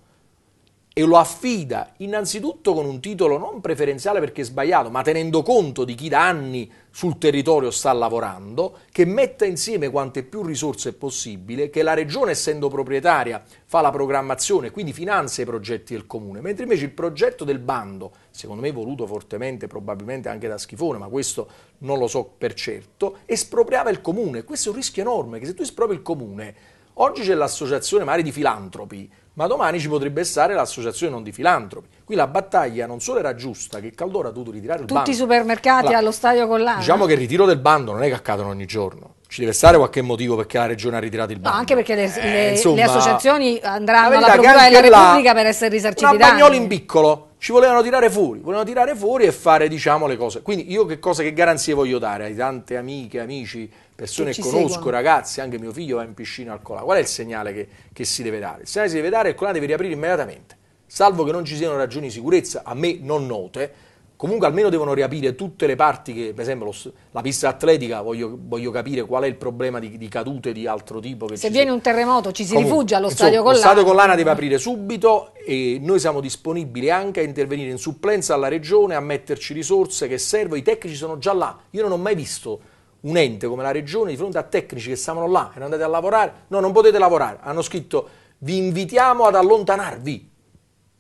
e lo affida innanzitutto con un titolo non preferenziale perché è sbagliato, ma tenendo conto di chi da anni sul territorio sta lavorando, che metta insieme quante più risorse possibile, che la regione essendo proprietaria fa la programmazione, quindi finanzia i progetti del comune, mentre invece il progetto del bando, secondo me voluto fortemente, probabilmente anche da Schifone, ma questo non lo so per certo, espropriava il comune. Questo è un rischio enorme, che se tu espropri il comune, oggi c'è l'associazione magari di filantropi, ma domani ci potrebbe stare l'associazione non di filantropi. Qui la battaglia non solo era giusta, che Caldoro ha dovuto ritirare il Tutti bando. Tutti i supermercati allora, allo stadio Collana. Diciamo eh? che il ritiro del bando non è che accadono ogni giorno. Ci deve stare qualche motivo perché la regione ha ritirato il bando. No, anche perché le, eh, le, insomma, le associazioni andranno alla Procura della Repubblica per essere risarciti danni. Bagnoli in piccolo ci volevano tirare fuori, volevano tirare fuori e fare diciamo le cose. Quindi io che cosa, che garanzie voglio dare ai tante amiche, amici persone che conosco, seguono. ragazzi, anche mio figlio va in piscina al Colà. Qual è il segnale che, che, si deve dare? Il segnale che si deve dare è che il Colà deve riaprire immediatamente, salvo che non ci siano ragioni di sicurezza, a me non note. Comunque almeno devono riaprire tutte le parti che, per esempio, lo, la pista atletica, voglio, voglio, capire qual è il problema di, di cadute di altro tipo. Se viene si... un terremoto ci si Comunque, rifugia allo insomma, stadio Collana. Lo stadio Collana deve aprire subito e noi siamo disponibili anche a intervenire in supplenza alla regione, a metterci risorse che servono, i tecnici sono già là. Io non ho mai visto un ente come la regione di fronte a tecnici che stavano là, e andate a lavorare, no, non potete lavorare, hanno scritto vi invitiamo ad allontanarvi.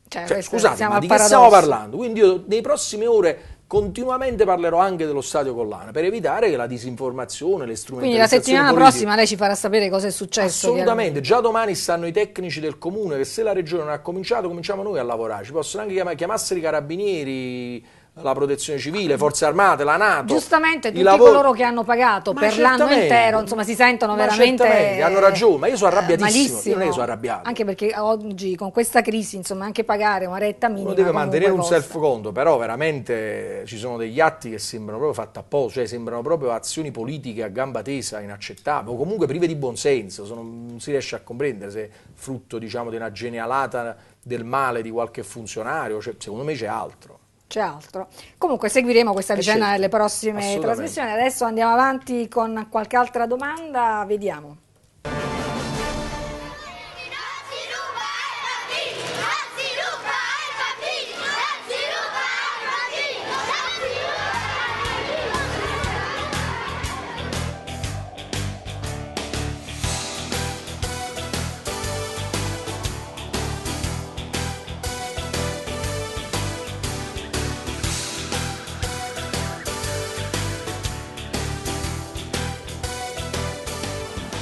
Cioè, cioè, scusate, ma di che stiamo parlando? Quindi io nei prossimi ore continuamente parlerò anche dello stadio Collana per evitare che la disinformazione, le strumentazioni. Quindi la settimana politiche... prossima lei ci farà sapere cosa è successo. Assolutamente, già domani stanno i tecnici del comune che se la regione non ha cominciato cominciamo noi a lavorare, ci possono anche chiamare, chiamassero i carabinieri la protezione civile, forze armate, la Nato. Giustamente tutti lavori... coloro che hanno pagato ma per l'anno intero, insomma, si sentono veramente certamente. hanno ragione, ma io sono eh, arrabbiatissimo, malissimo. io non sono arrabbiato. Anche perché oggi con questa crisi, insomma, anche pagare una retta minima Uno deve mantenere un self conto, però veramente ci sono degli atti che sembrano proprio fatti apposta, cioè sembrano proprio azioni politiche a gamba tesa, inaccettabili, o comunque prive di buonsenso, sono, non si riesce a comprendere se frutto, diciamo, di una genialata del male di qualche funzionario, cioè, secondo me c'è altro c'è altro. Comunque seguiremo questa eh vicenda nelle prossime trasmissioni. Adesso andiamo avanti con qualche altra domanda, vediamo.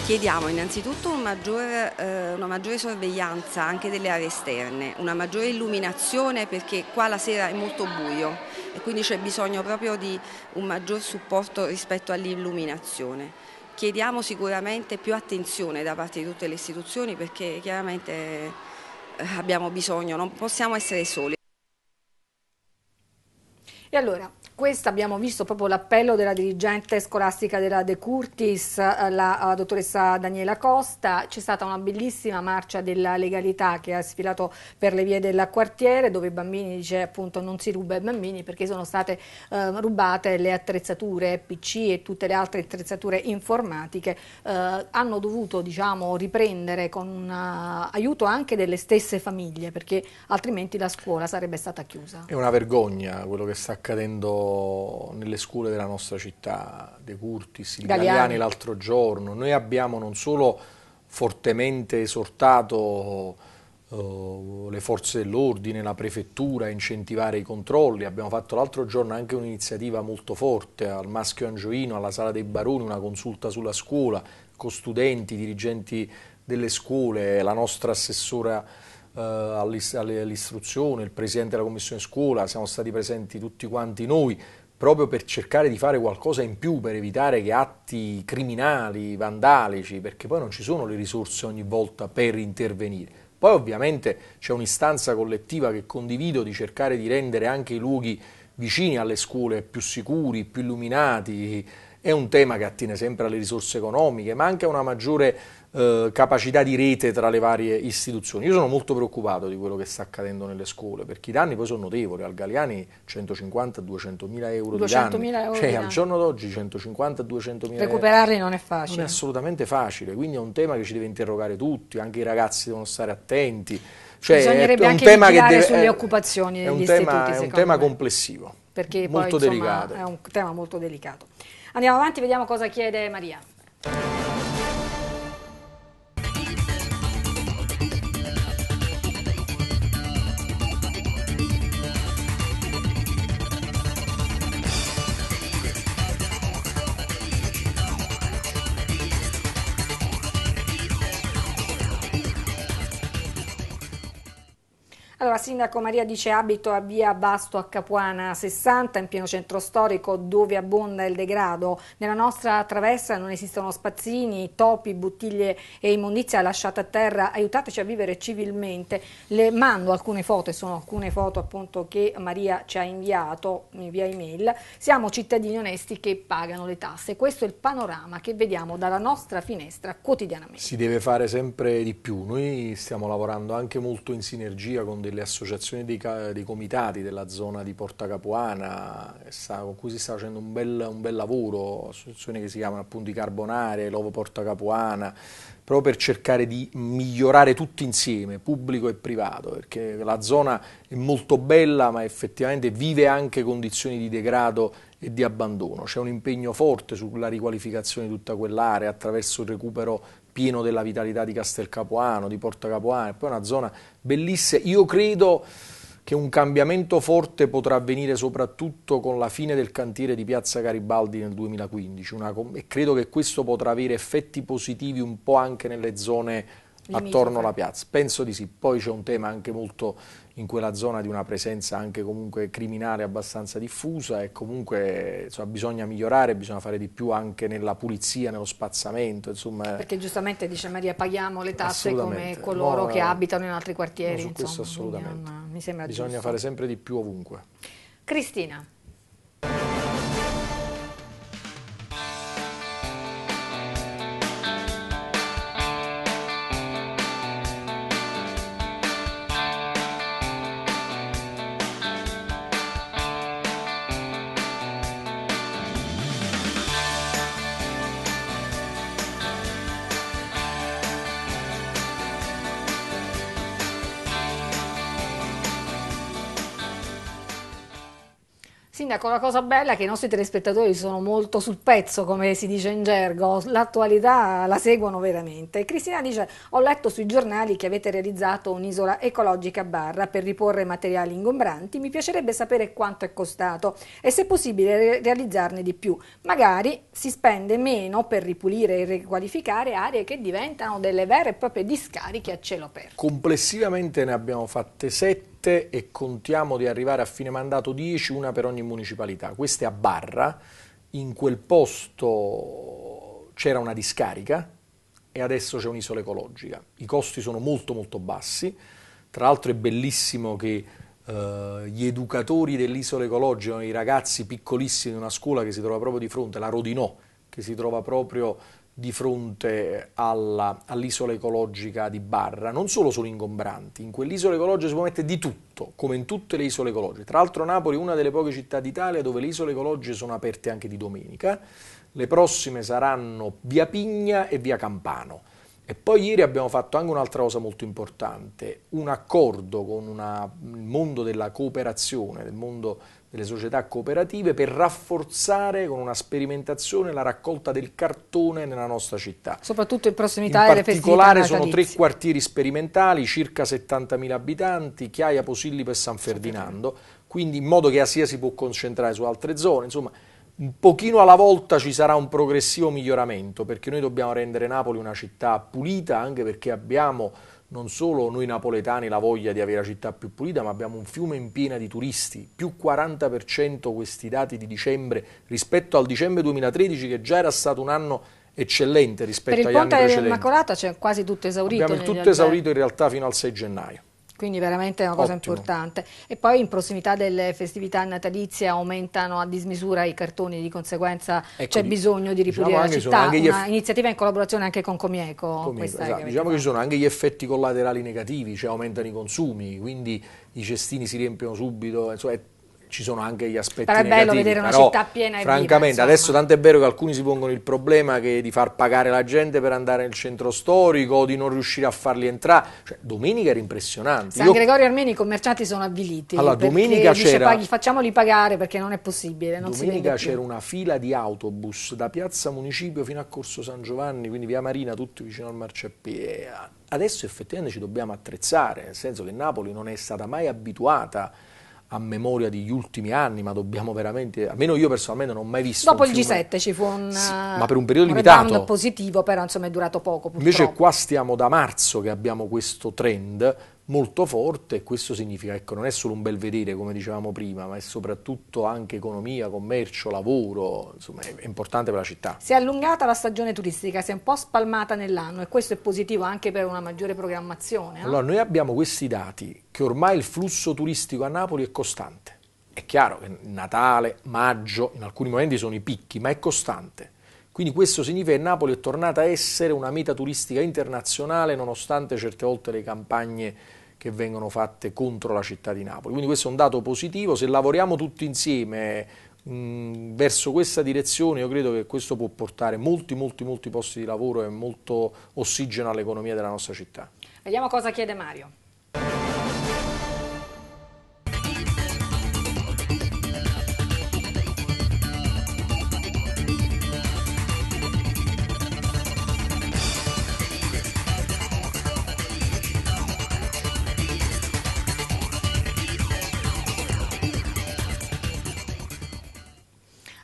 Chiediamo innanzitutto un maggior, eh, una maggiore sorveglianza anche delle aree esterne, una maggiore illuminazione perché qua la sera è molto buio e quindi c'è bisogno proprio di un maggior supporto rispetto all'illuminazione. Chiediamo sicuramente più attenzione da parte di tutte le istituzioni perché chiaramente eh, abbiamo bisogno, non possiamo essere soli. E allora, questo abbiamo visto proprio l'appello della dirigente scolastica della De Curtis, eh, la eh, dottoressa Daniela Costa. C'è stata una bellissima marcia della legalità che ha sfilato per le vie del quartiere, dove i bambini dice appunto non si ruba i bambini perché sono state eh, rubate le attrezzature PC e tutte le altre attrezzature informatiche. Eh, hanno dovuto diciamo, riprendere con un eh, aiuto anche delle stesse famiglie perché altrimenti la scuola sarebbe stata chiusa. È una vergogna quello che sta accadendo nelle scuole della nostra città, De Curtis, gli Galiani, Galiani l'altro giorno, noi abbiamo non solo fortemente esortato uh, le forze dell'ordine, la prefettura a incentivare i controlli, abbiamo fatto l'altro giorno anche un'iniziativa molto forte al Maschio Angioino, alla Sala dei Baroni, una consulta sulla scuola, con studenti, dirigenti delle scuole, la nostra assessora eh, all'istruzione, il Presidente della Commissione Scuola, siamo stati presenti tutti quanti noi, proprio per cercare di fare qualcosa in più, per evitare che atti criminali, vandalici, perché poi non ci sono le risorse ogni volta per intervenire. Poi ovviamente c'è un'istanza collettiva che condivido di cercare di rendere anche i luoghi vicini alle scuole più sicuri, più illuminati, è un tema che attiene sempre alle risorse economiche, ma anche a una maggiore eh, capacità di rete tra le varie istituzioni. Io sono molto preoccupato di quello che sta accadendo nelle scuole, perché i danni poi sono notevoli. Al Galiani 150-200 mila euro 200 di danni. Euro cioè, di al giorno d'oggi 150-200 mila euro. Recuperarli non è facile. Non è assolutamente facile, quindi è un tema che ci deve interrogare tutti, anche i ragazzi devono stare attenti. Cioè, Bisognerebbe è un anche tema che deve, sulle occupazioni degli è un istituti, tema, È un tema me. complessivo perché molto poi, insomma, è un tema molto delicato. Andiamo avanti, vediamo cosa chiede Maria. sindaco Maria dice abito a via Basto a Capuana 60 in pieno centro storico dove abbonda il degrado. Nella nostra traversa non esistono spazzini, topi, bottiglie e immondizia lasciata a terra. Aiutateci a vivere civilmente. Le mando alcune foto, sono alcune foto appunto che Maria ci ha inviato via email. Siamo cittadini onesti che pagano le tasse. Questo è il panorama che vediamo dalla nostra finestra quotidianamente. Si deve fare sempre di più. Noi stiamo lavorando anche molto in sinergia con delle associazioni associazioni dei, dei, comitati della zona di Porta Capuana, sta, con cui si sta facendo un bel, un bel, lavoro, associazioni che si chiamano appunto i Carbonari, Lovo Porta Capuana, proprio per cercare di migliorare tutti insieme, pubblico e privato, perché la zona è molto bella ma effettivamente vive anche condizioni di degrado e di abbandono. C'è un impegno forte sulla riqualificazione di tutta quell'area attraverso il recupero pieno della vitalità di Castel Capuano, di Porta Capuano, poi una zona bellissima. Io credo che un cambiamento forte potrà avvenire soprattutto con la fine del cantiere di Piazza Garibaldi nel 2015 una, e credo che questo potrà avere effetti positivi un po' anche nelle zone attorno alla piazza. Penso di sì. Poi c'è un tema anche molto in quella zona di una presenza anche comunque criminale abbastanza diffusa e comunque insomma, bisogna migliorare, bisogna fare di più anche nella pulizia, nello spazzamento. Insomma. Perché giustamente dice Maria paghiamo le tasse come coloro no, che abitano in altri quartieri. No, questo assolutamente. Una, bisogna giusto. fare sempre di più ovunque. Cristina. Sindaco, la cosa bella è che i nostri telespettatori sono molto sul pezzo, come si dice in gergo, l'attualità la seguono veramente. Cristina dice, ho letto sui giornali che avete realizzato un'isola ecologica a barra per riporre materiali ingombranti, mi piacerebbe sapere quanto è costato e se possibile realizzarne di più. Magari si spende meno per ripulire e riqualificare aree che diventano delle vere e proprie discariche a cielo aperto. Complessivamente ne abbiamo fatte sette 7 e contiamo di arrivare a fine mandato 10, una per ogni municipalità. Questa è a Barra, in quel posto c'era una discarica e adesso c'è un'isola ecologica. I costi sono molto molto bassi, tra l'altro è bellissimo che eh, gli educatori dell'isola ecologica, i ragazzi piccolissimi di una scuola che si trova proprio di fronte, la Rodinò, che si trova proprio di fronte all'isola ecologica di Barra non solo sono ingombranti, in quell'isola ecologica si può mettere di tutto, come in tutte le isole ecologiche. Tra l'altro Napoli è una delle poche città d'Italia dove le isole ecologiche sono aperte anche di domenica, le prossime saranno via Pigna e via Campano. E poi ieri abbiamo fatto anche un'altra cosa molto importante, un accordo con una, il mondo della cooperazione, del mondo delle società cooperative per rafforzare con una sperimentazione la raccolta del cartone nella nostra città. Soprattutto in prossimità in delle festività In particolare sono tre quartieri sperimentali, circa 70.000 abitanti, Chiaia, Posillipo e San Ferdinando, quindi in modo che Asia si può concentrare su altre zone, insomma un pochino alla volta ci sarà un progressivo miglioramento perché noi dobbiamo rendere Napoli una città pulita anche perché abbiamo non solo noi napoletani la voglia di avere la città più pulita, ma abbiamo un fiume in piena di turisti, più 40% questi dati di dicembre rispetto al dicembre 2013 che già era stato un anno eccellente rispetto agli anni precedenti. Per il Ponte dell'Immacolata c'è quasi tutto esaurito. Abbiamo il tutto esaurito in realtà fino al 6 gennaio. Quindi veramente è una cosa Ottimo. importante. E poi in prossimità delle festività natalizie aumentano a dismisura i cartoni, di conseguenza ecco, c'è bisogno di diciamo ripulire diciamo la città. Una iniziativa in collaborazione anche con Comieco. Comieco esatto. che diciamo che ci sono anche gli effetti collaterali negativi, cioè aumentano i consumi, quindi i cestini si riempiono subito, insomma, è ci sono anche gli aspetti Però è bello negativi, vedere una però, città piena e Francamente, viva, adesso è vero che alcuni si pongono il problema di far pagare la gente per andare nel centro storico o di non riuscire a farli entrare. Cioè, domenica era impressionante. San Io... Gregorio Armeni i commercianti sono avviliti. Allora, domenica c'era... Paghi, facciamoli pagare perché non è possibile. Non domenica c'era una fila di autobus da Piazza Municipio fino a Corso San Giovanni, quindi via Marina, tutti vicino al marciapiede. Eh, adesso effettivamente ci dobbiamo attrezzare, nel senso che Napoli non è stata mai abituata a memoria degli ultimi anni, ma dobbiamo veramente, almeno io personalmente non ho mai visto. Dopo il G7 ci fu un, sì, ma per un periodo un limitato. positivo, però insomma è durato poco. Purtroppo. Invece qua stiamo da marzo che abbiamo questo trend, molto forte e questo significa ecco, non è solo un bel vedere come dicevamo prima, ma è soprattutto anche economia, commercio, lavoro, insomma è importante per la città. Si è allungata la stagione turistica, si è un po' spalmata nell'anno e questo è positivo anche per una maggiore programmazione. Eh? Allora noi abbiamo questi dati che ormai il flusso turistico a Napoli è costante. È chiaro che Natale, maggio, in alcuni momenti sono i picchi, ma è costante. Quindi questo significa che Napoli è tornata a essere una meta turistica internazionale nonostante certe volte le campagne che vengono fatte contro la città di Napoli. Quindi questo è un dato positivo, se lavoriamo tutti insieme mm, verso questa direzione io credo che questo può portare molti molti molti posti di lavoro e molto ossigeno all'economia della nostra città. Vediamo cosa chiede Mario.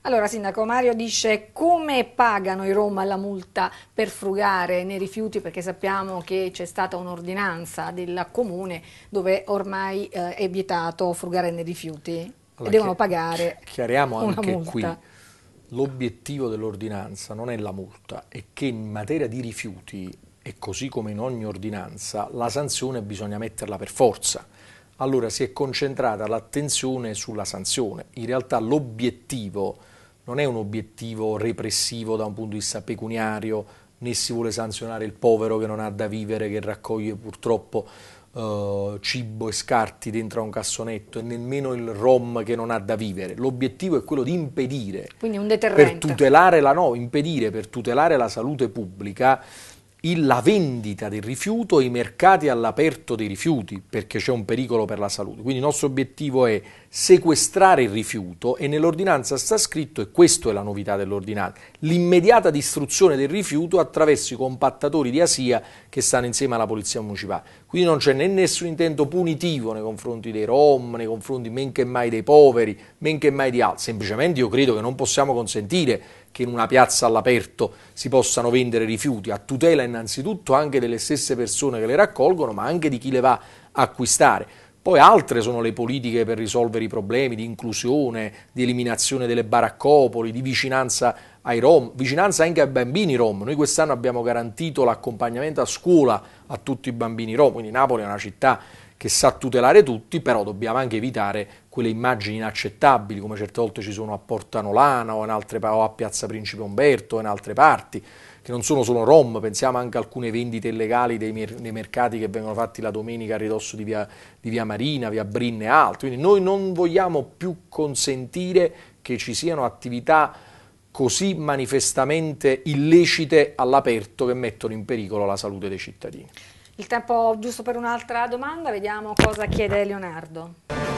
Allora, Sindaco Mario dice come pagano i Roma la multa per frugare nei rifiuti perché sappiamo che c'è stata un'ordinanza del comune dove ormai eh, è vietato frugare nei rifiuti allora, e devono pagare. Chiariamo anche multa. qui. L'obiettivo dell'ordinanza non è la multa, è che in materia di rifiuti e così come in ogni ordinanza la sanzione bisogna metterla per forza. Allora si è concentrata l'attenzione sulla sanzione. In realtà l'obiettivo non è un obiettivo repressivo da un punto di vista pecuniario, né si vuole sanzionare il povero che non ha da vivere, che raccoglie purtroppo eh, cibo e scarti dentro a un cassonetto, e nemmeno il rom che non ha da vivere. L'obiettivo è quello di impedire, per tutelare, la, no, impedire per tutelare la salute pubblica la vendita del rifiuto e i mercati all'aperto dei rifiuti, perché c'è un pericolo per la salute. Quindi il nostro obiettivo è sequestrare il rifiuto e nell'ordinanza sta scritto, e questa è la novità dell'ordinanza, l'immediata distruzione del rifiuto attraverso i compattatori di ASIA che stanno insieme alla Polizia Municipale. Quindi non c'è né nessun intento punitivo nei confronti dei Rom, nei confronti men che mai dei poveri, men che mai di altri. Semplicemente io credo che non possiamo consentire che in una piazza all'aperto si possano vendere rifiuti, a tutela innanzitutto anche delle stesse persone che le raccolgono, ma anche di chi le va a acquistare. Poi altre sono le politiche per risolvere i problemi di inclusione, di eliminazione delle baraccopoli, di vicinanza ai Rom, vicinanza anche ai bambini Rom. Noi quest'anno abbiamo garantito l'accompagnamento a scuola a tutti i bambini Rom, quindi Napoli è una città che sa tutelare tutti, però dobbiamo anche evitare quelle immagini inaccettabili, come certe volte ci sono a Porta Nolana o, altre, o a Piazza Principe Umberto o in altre parti, che non sono solo rom, pensiamo anche a alcune vendite illegali dei, dei mercati che vengono fatti la domenica a ridosso di via, di via Marina, via Brinne e altro. Quindi noi non vogliamo più consentire che ci siano attività così manifestamente illecite all'aperto che mettono in pericolo la salute dei cittadini. Il tempo giusto per un'altra domanda, vediamo cosa chiede Leonardo.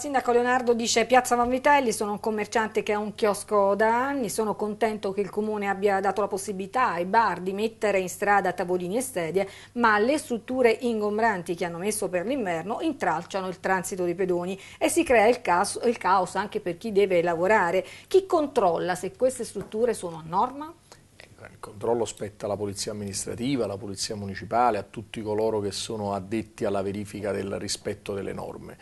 sindaco Leonardo dice Piazza Vanvitelli, sono un commerciante che ha un chiosco da anni, sono contento che il comune abbia dato la possibilità ai bar di mettere in strada tavolini e sedie, ma le strutture ingombranti che hanno messo per l'inverno intralciano il transito dei pedoni e si crea il caos, il caos anche per chi deve lavorare. Chi controlla se queste strutture sono a norma? il controllo spetta alla polizia amministrativa, alla polizia municipale, a tutti coloro che sono addetti alla verifica del rispetto delle norme.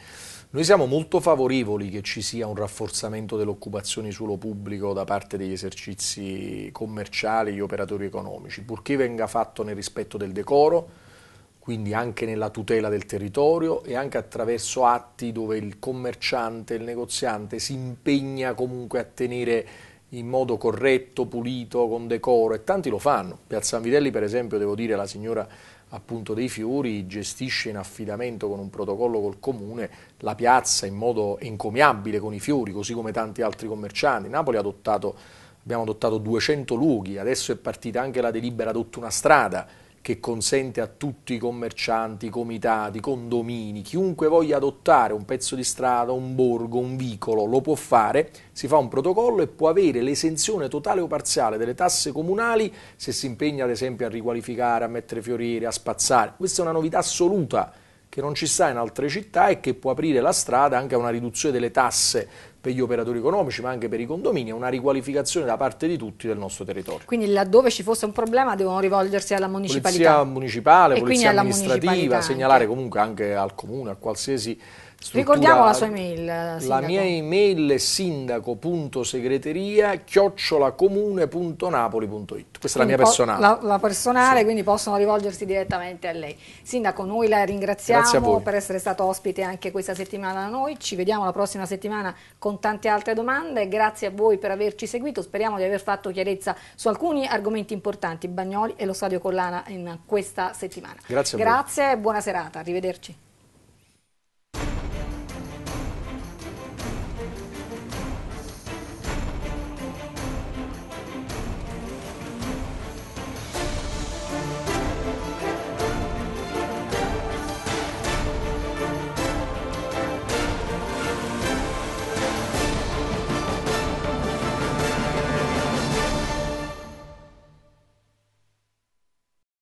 Noi siamo molto favorevoli che ci sia un rafforzamento dell'occupazione suolo pubblico da parte degli esercizi commerciali, gli operatori economici, purché venga fatto nel rispetto del decoro, quindi anche nella tutela del territorio e anche attraverso atti dove il commerciante, il negoziante si impegna comunque a tenere in modo corretto, pulito, con decoro e tanti lo fanno. Piazza Anvidelli per esempio, devo dire, la signora appunto dei fiori gestisce in affidamento con un protocollo col comune la piazza in modo encomiabile con i fiori, così come tanti altri commercianti. Napoli ha adottato, abbiamo adottato 200 luoghi, adesso è partita anche la delibera adotto una strada, che consente a tutti i commercianti, comitati, condomini, chiunque voglia adottare un pezzo di strada, un borgo, un vicolo, lo può fare, si fa un protocollo e può avere l'esenzione totale o parziale delle tasse comunali se si impegna ad esempio a riqualificare, a mettere fiorire, a spazzare. Questa è una novità assoluta che non ci sta in altre città e che può aprire la strada anche a una riduzione delle tasse per gli operatori economici ma anche per i condomini, è una riqualificazione da parte di tutti del nostro territorio. Quindi laddove ci fosse un problema devono rivolgersi alla municipalità? Polizia municipale, e polizia amministrativa, segnalare anche. comunque anche al comune, a qualsiasi Ricordiamo la sua email. Eh, sindaco. La mia email è sindaco.segreteria chiocciolacomune.napoli.it. Questa quindi è la mia personale. La, la personale, sì. quindi possono rivolgersi direttamente a lei. Sindaco, noi la ringraziamo per essere stato ospite anche questa settimana da noi. Ci vediamo la prossima settimana con tante altre domande. Grazie a voi per averci seguito. Speriamo di aver fatto chiarezza su alcuni argomenti importanti, Bagnoli e lo Stadio Collana in questa settimana. Grazie, A Grazie buona serata. Arrivederci.